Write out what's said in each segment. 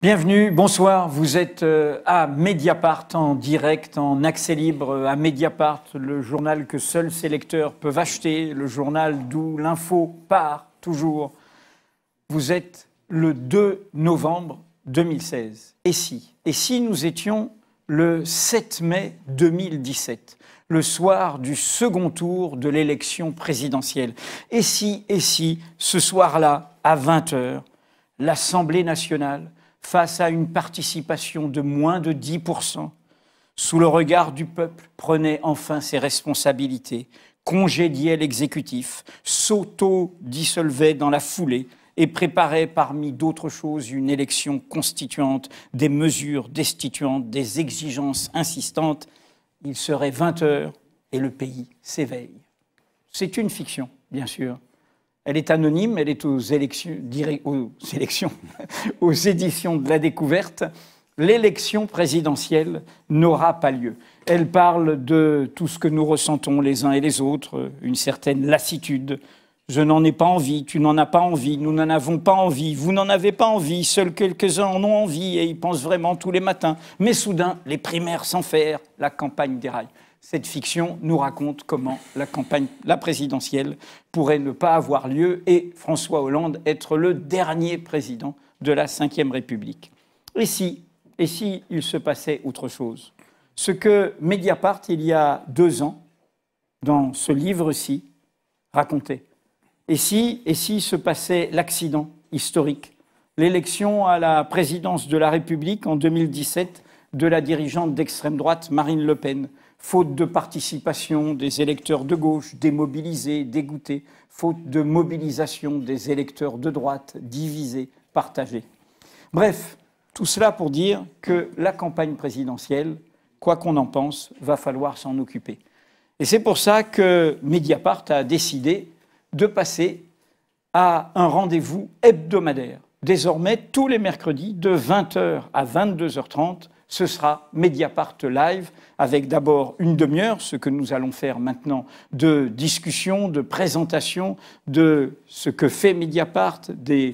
Bienvenue, bonsoir. Vous êtes euh, à Mediapart en direct, en accès libre à Mediapart, le journal que seuls ses lecteurs peuvent acheter, le journal d'où l'info part toujours. Vous êtes le 2 novembre 2016. Et si Et si nous étions le 7 mai 2017, le soir du second tour de l'élection présidentielle Et si, et si, ce soir-là, à 20h, l'Assemblée nationale face à une participation de moins de 10%, sous le regard du peuple, prenait enfin ses responsabilités, congédiait l'exécutif, s'auto-dissolvait dans la foulée et préparait parmi d'autres choses une élection constituante, des mesures destituantes, des exigences insistantes. Il serait 20 heures et le pays s'éveille. C'est une fiction, bien sûr, elle est anonyme, elle est aux élections, aux, élections, aux éditions de la découverte. L'élection présidentielle n'aura pas lieu. Elle parle de tout ce que nous ressentons les uns et les autres, une certaine lassitude. Je n'en ai pas envie, tu n'en as pas envie, nous n'en avons pas envie, vous n'en avez pas envie, seuls quelques-uns en ont envie et ils pensent vraiment tous les matins. Mais soudain, les primaires s'enferment, la campagne déraille cette fiction nous raconte comment la campagne, la présidentielle, pourrait ne pas avoir lieu et François Hollande être le dernier président de la Ve République. Et si, et si il se passait autre chose Ce que Mediapart, il y a deux ans, dans ce livre-ci, racontait. Et si, et si se passait l'accident historique L'élection à la présidence de la République en 2017 de la dirigeante d'extrême droite Marine Le Pen, faute de participation des électeurs de gauche, démobilisés, dégoûtés, faute de mobilisation des électeurs de droite, divisés, partagés. Bref, tout cela pour dire que la campagne présidentielle, quoi qu'on en pense, va falloir s'en occuper. Et c'est pour ça que Mediapart a décidé de passer à un rendez-vous hebdomadaire. Désormais, tous les mercredis, de 20h à 22h30, ce sera Mediapart Live, avec d'abord une demi-heure, ce que nous allons faire maintenant, de discussion, de présentation de ce que fait Mediapart, de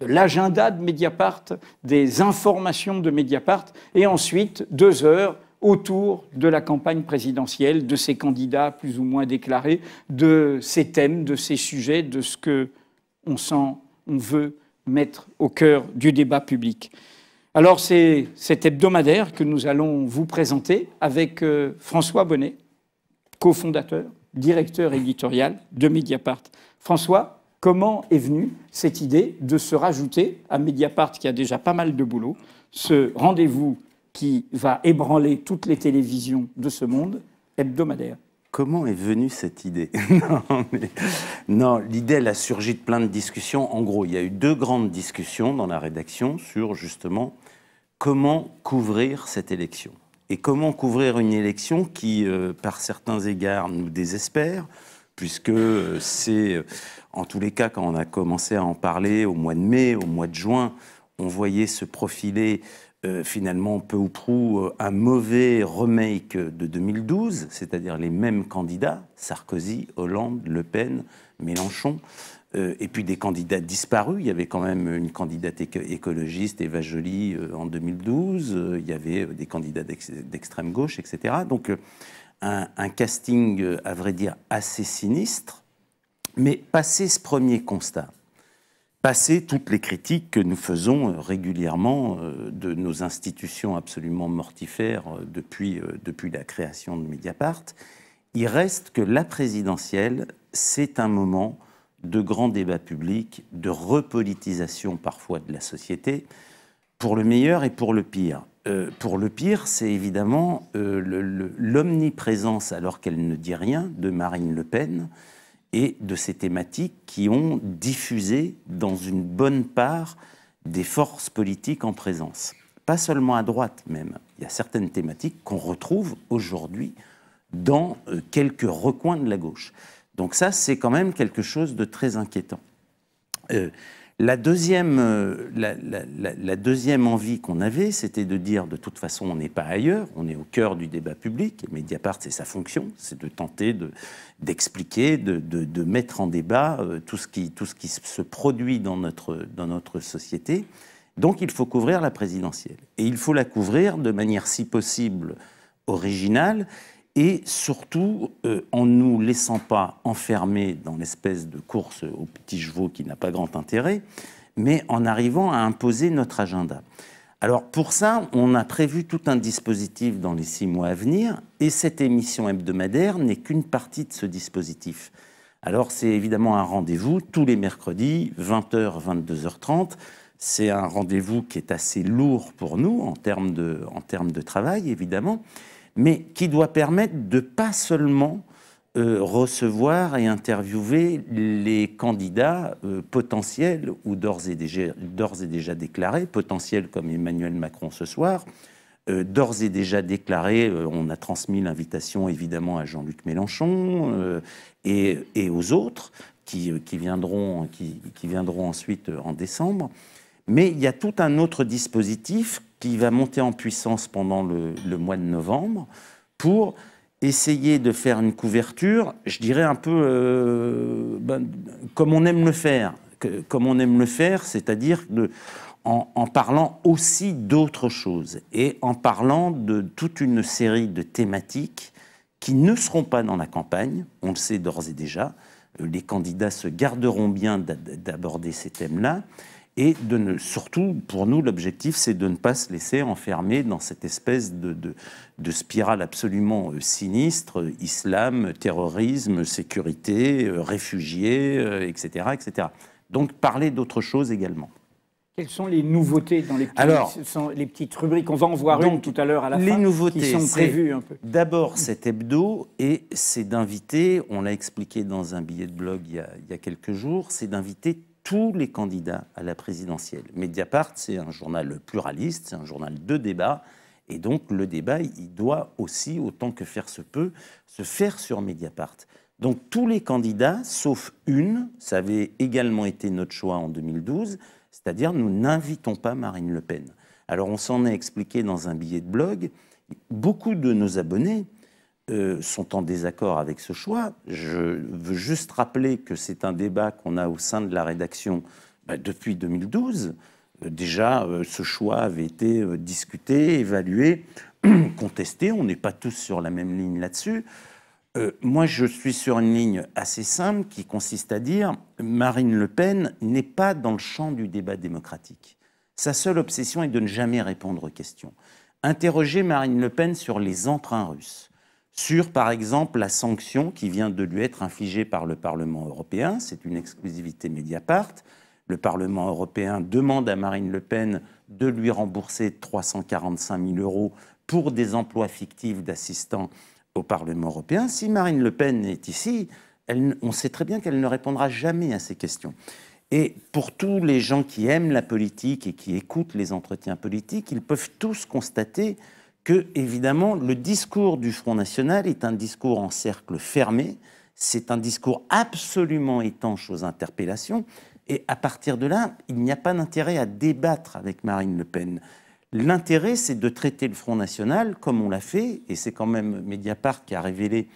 l'agenda de Mediapart, des informations de Mediapart, et ensuite deux heures autour de la campagne présidentielle, de ses candidats plus ou moins déclarés, de ses thèmes, de ses sujets, de ce que on veut mettre au cœur du débat public. Alors c'est cet hebdomadaire que nous allons vous présenter avec euh, François Bonnet, cofondateur, directeur éditorial de Mediapart. François, comment est venue cette idée de se rajouter à Mediapart, qui a déjà pas mal de boulot, ce rendez-vous qui va ébranler toutes les télévisions de ce monde hebdomadaire Comment est venue cette idée non l'idée, elle a surgi de plein de discussions. En gros, il y a eu deux grandes discussions dans la rédaction sur justement comment couvrir cette élection et comment couvrir une élection qui, euh, par certains égards, nous désespère, puisque euh, c'est, euh, en tous les cas, quand on a commencé à en parler au mois de mai, au mois de juin, on voyait se profiler finalement peu ou prou un mauvais remake de 2012, c'est-à-dire les mêmes candidats, Sarkozy, Hollande, Le Pen, Mélenchon, euh, et puis des candidats disparus. Il y avait quand même une candidate écologiste, Eva Joly, euh, en 2012. Euh, il y avait des candidats d'extrême gauche, etc. Donc un, un, casting, à vrai dire, assez sinistre. Mais passé ce premier constat, passé toutes les critiques que nous faisons régulièrement de nos institutions absolument mortifères depuis, depuis la création de Mediapart, il reste que la présidentielle, c'est un moment de grands débats publics, de repolitisation parfois de la société, pour le meilleur et pour le pire. Euh, pour le pire, c'est évidemment euh, l'omniprésence, alors qu'elle ne dit rien, de Marine Le Pen et de ces thématiques qui ont diffusé dans une bonne part des forces politiques en présence. Pas seulement à droite même, il y a certaines thématiques qu'on retrouve aujourd'hui dans euh, quelques recoins de la gauche. Donc ça, c'est quand même quelque chose de très inquiétant. Euh, la, deuxième, euh, la, deuxième, envie qu'on avait, c'était de dire de toute façon, on n'est pas ailleurs, on est au cœur du débat public. Et Mediapart, c'est sa fonction, c'est de tenter d'expliquer, de, de, mettre en débat euh, tout, ce qui, tout, ce qui, se produit dans notre, dans notre société. Donc il faut couvrir la présidentielle. Et il faut la couvrir de manière si possible originale et surtout euh, en ne nous laissant pas enfermer dans l'espèce de course aux petits chevaux qui n'a pas grand intérêt, mais en arrivant à imposer notre agenda. Alors pour ça, on a prévu tout un dispositif dans les six mois à venir, et cette émission hebdomadaire n'est qu'une partie de ce dispositif. Alors c'est évidemment un rendez-vous tous les mercredis, 20h, 22h30. C'est un rendez-vous qui est assez lourd pour nous en termes de, en termes de travail, évidemment mais qui doit permettre de pas seulement euh, recevoir et interviewer les candidats euh, potentiels ou d'ores et, déjà déclarés, potentiels comme Emmanuel Macron ce soir, euh, d'ores et déjà déclarés, on a transmis l'invitation évidemment à Jean-Luc Mélenchon et, aux autres qui, viendront, qui viendront ensuite en décembre. Mais il y a tout un autre dispositif qui va monter en puissance pendant le, mois de novembre pour essayer de faire une couverture, je dirais un peu euh, ben, comme on aime le faire, comme on aime le faire, c'est-à-dire en, en, parlant aussi d'autres choses et en parlant de toute une série de thématiques qui ne seront pas dans la campagne, on le sait d'ores et déjà, euh, les candidats se garderont bien d'aborder ces thèmes-là, et de ne, surtout, pour nous, l'objectif, c'est de ne pas se laisser enfermer dans cette espèce de, de, spirale absolument euh, sinistre, euh, islam, terrorisme, sécurité, euh, réfugiés, etc., etc. Donc parler d'autre chose également. Quelles sont les nouveautés dans les, les petites rubriques On va en voir une tout à l'heure à la fin. Les nouveautés qui sont prévues un peu. D'abord cet hebdo et c'est d'inviter, on l'a expliqué dans un billet de blog il il y a quelques jours, c'est d'inviter tous les candidats à la présidentielle. Mediapart, c'est un journal pluraliste, c'est un journal de débat. Et donc, le débat, il doit aussi, autant que faire se peut, se faire sur Mediapart. Donc, tous les candidats, sauf une, ça avait également été notre choix en 2012, c'est-à-dire nous n'invitons pas Marine Le Pen. Alors, on s'en est expliqué dans un billet de blog. Beaucoup de nos abonnés, euh, sont en désaccord avec ce choix. Je veux juste rappeler que c'est un débat qu'on a au sein de la rédaction bah, depuis 2012. Euh, déjà, euh, ce choix avait été discuté, évalué, contesté. On n'est pas tous sur la même ligne là-dessus. moi, je suis sur une ligne assez simple qui consiste à dire Marine Le Pen n'est pas dans le champ du débat démocratique. Sa seule obsession est de ne jamais répondre aux questions. Interroger Marine Le Pen sur les emprunts russes sur, par exemple, la sanction qui vient de lui être infligée par le Parlement européen. C'est une exclusivité Mediapart. Le Parlement européen demande à Marine Le Pen de lui rembourser 345 000 euros pour des emplois fictifs d'assistants au Parlement européen. Si Marine Le Pen est ici, on sait très bien qu'elle ne répondra jamais à ces questions. Et pour tous les gens qui aiment la politique et qui écoutent les entretiens politiques, ils peuvent tous constater que, évidemment, le discours du Front National est un discours en cercle fermé, c'est un discours absolument étanche aux interpellations, et à partir de là, il n'y a pas d'intérêt à débattre avec Marine Le Pen. L'intérêt, c'est de traiter le Front National comme on l'a fait, et c'est quand même Mediapart qui a révélé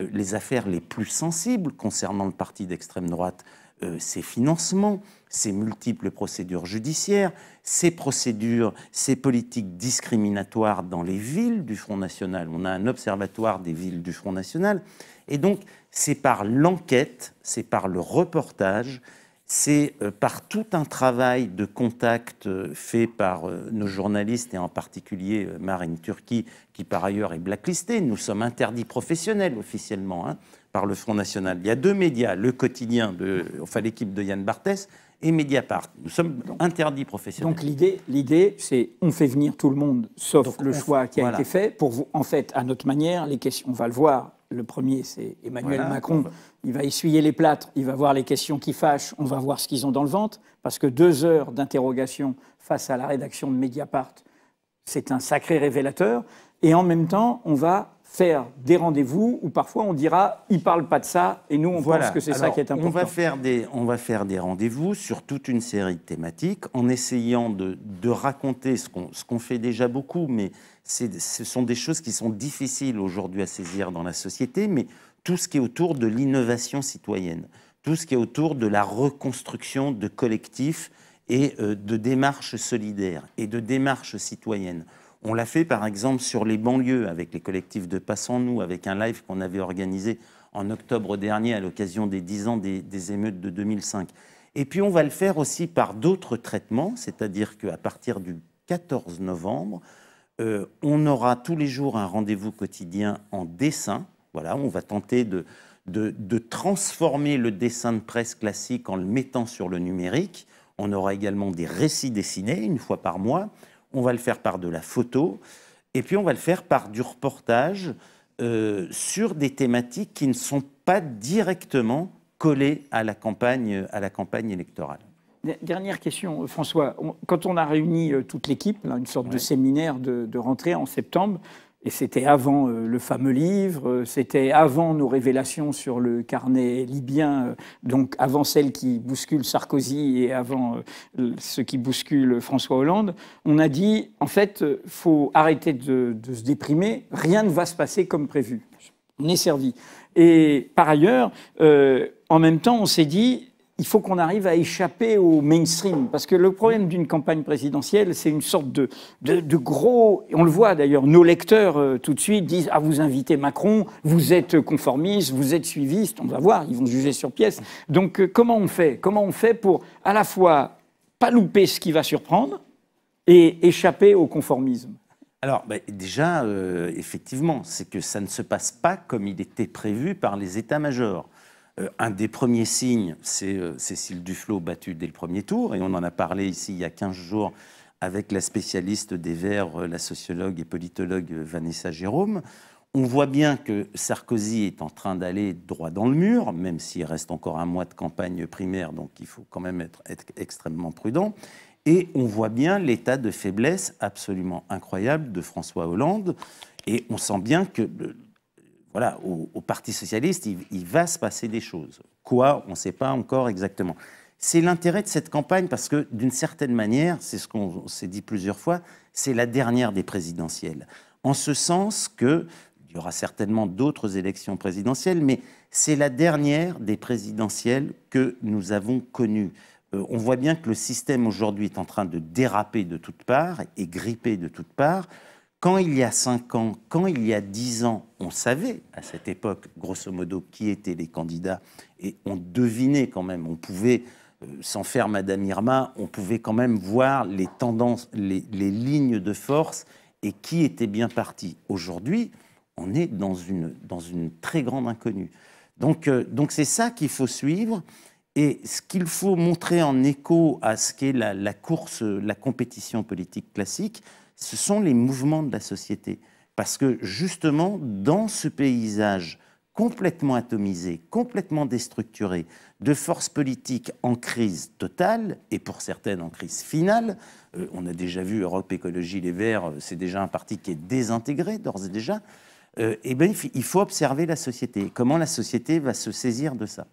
euh, les affaires les plus sensibles concernant le parti d'extrême droite euh, ces financements, ces multiples procédures judiciaires, ces procédures, ces politiques discriminatoires dans les villes du Front National. On a un observatoire des villes du Front National. Et donc, c'est par l'enquête, c'est par le reportage, c'est euh, par tout un travail de contact euh, fait par nos journalistes et en particulier Marine Turquie, qui par ailleurs est blacklistée. Nous sommes interdits professionnels officiellement. Hein par le Front National. Il y a deux médias, le quotidien, de, enfin l'équipe de Yann Barthès et Mediapart. Nous sommes interdits professionnels. Donc l'idée, c'est on fait venir tout le monde, sauf le choix qui a été fait, pour en fait, à notre manière, les questions, on va le voir, le premier, c'est Emmanuel Macron. Il va essuyer les plâtres, il va voir les questions qui fâchent, on va voir ce qu'ils ont dans le ventre, parce que deux heures d'interrogation face à la rédaction de Mediapart, c'est un sacré révélateur. Et en même temps, on va faire des rendez-vous où parfois on dira il parle pas de ça et nous on pense que c'est ça qui est important. On va faire des, on va faire des rendez-vous sur toute une série de thématiques en essayant de, raconter ce qu'on fait déjà beaucoup, mais ce sont des choses qui sont difficiles aujourd'hui à saisir dans la société, mais tout ce qui est autour de l'innovation citoyenne, tout ce qui est autour de la reconstruction de collectifs et euh, de démarches solidaires et de démarches citoyennes. On l'a fait par exemple sur les banlieues avec les collectifs de Passons-nous, avec un live qu'on avait organisé en octobre dernier à l'occasion des 10 ans des, émeutes de 2005. Et puis on va le faire aussi par d'autres traitements, c'est-à-dire qu'à partir du 14 novembre, euh, on aura tous les jours un rendez-vous quotidien en dessin. Voilà, on va tenter de, transformer le dessin de presse classique en le mettant sur le numérique. On aura également des récits dessinés une fois par mois on va le faire par de la photo, et puis on va le faire par du reportage euh, sur des thématiques qui ne sont pas directement collées à la campagne, à la campagne électorale. Dernière question, François. quand on a réuni euh, toute l'équipe, une sorte de séminaire de, de rentrée en septembre, et c'était avant euh, le fameux livre, euh, c'était avant nos révélations sur le carnet libyen, euh, donc avant celle qui bouscule Sarkozy et avant ce qui bouscule François Hollande. On a dit, en fait, faut arrêter de, se déprimer, rien ne va se passer comme prévu. On est servi. Et par ailleurs, en même temps, on s'est dit, il faut qu'on arrive à échapper au mainstream. Parce que le problème d'une campagne présidentielle, c'est une sorte de, gros. On le voit d'ailleurs, nos lecteurs euh, tout de suite disent Ah, vous invitez Macron, vous êtes conformiste, vous êtes suiviste. On va voir, ils vont juger sur pièce. Donc, euh, comment on fait Comment on fait pour à la fois pas louper ce qui va surprendre et échapper au conformisme alors, bah, déjà, euh, effectivement, c'est que ça ne se passe pas comme il était prévu par les États-majors. Euh, un des premiers signes, c'est euh, Cécile Duflot battue dès le premier tour, et on en a parlé ici il y a 15 jours avec la spécialiste des Verts, euh, la sociologue et politologue Vanessa Jérôme. On voit bien que Sarkozy est en train d'aller droit dans le mur, même s'il reste encore un mois de campagne primaire, donc il faut quand même être, être extrêmement prudent. Et on voit bien l'état de faiblesse absolument incroyable de François Hollande. Et on sent bien que voilà, au, Parti socialiste, il, va se passer des choses. Quoi, on ne sait pas encore exactement. C'est l'intérêt de cette campagne parce que, d'une certaine manière, c'est ce qu'on s'est dit plusieurs fois, c'est la dernière des présidentielles. En ce sens que, il y aura certainement d'autres élections présidentielles, mais c'est la dernière des présidentielles que nous avons connues. Euh, on voit bien que le système aujourd'hui est en train de déraper de toutes parts et gripper de toutes parts. Quand il y a 5 ans, quand il y a 10 ans, on savait à cette époque, grosso modo, qui étaient les candidats et on devinait quand même, on pouvait, euh, sans faire Madame Irma, on pouvait quand même voir les tendances, les, lignes de force et qui était bien parti. Aujourd'hui, on est dans une, très grande inconnue. Euh, donc c'est ça qu'il faut suivre. Et ce qu'il faut montrer en écho à ce qu'est la, course, la compétition politique classique, ce sont les mouvements de la société. Parce que justement, dans ce paysage complètement atomisé, complètement déstructuré, de forces politiques en crise totale, et pour certaines en crise finale, euh, on a déjà vu Europe Écologie Les Verts, euh, c'est déjà un parti qui est désintégré d'ores et déjà, euh, eh ben, il faut observer la société, comment la société va se saisir de ça.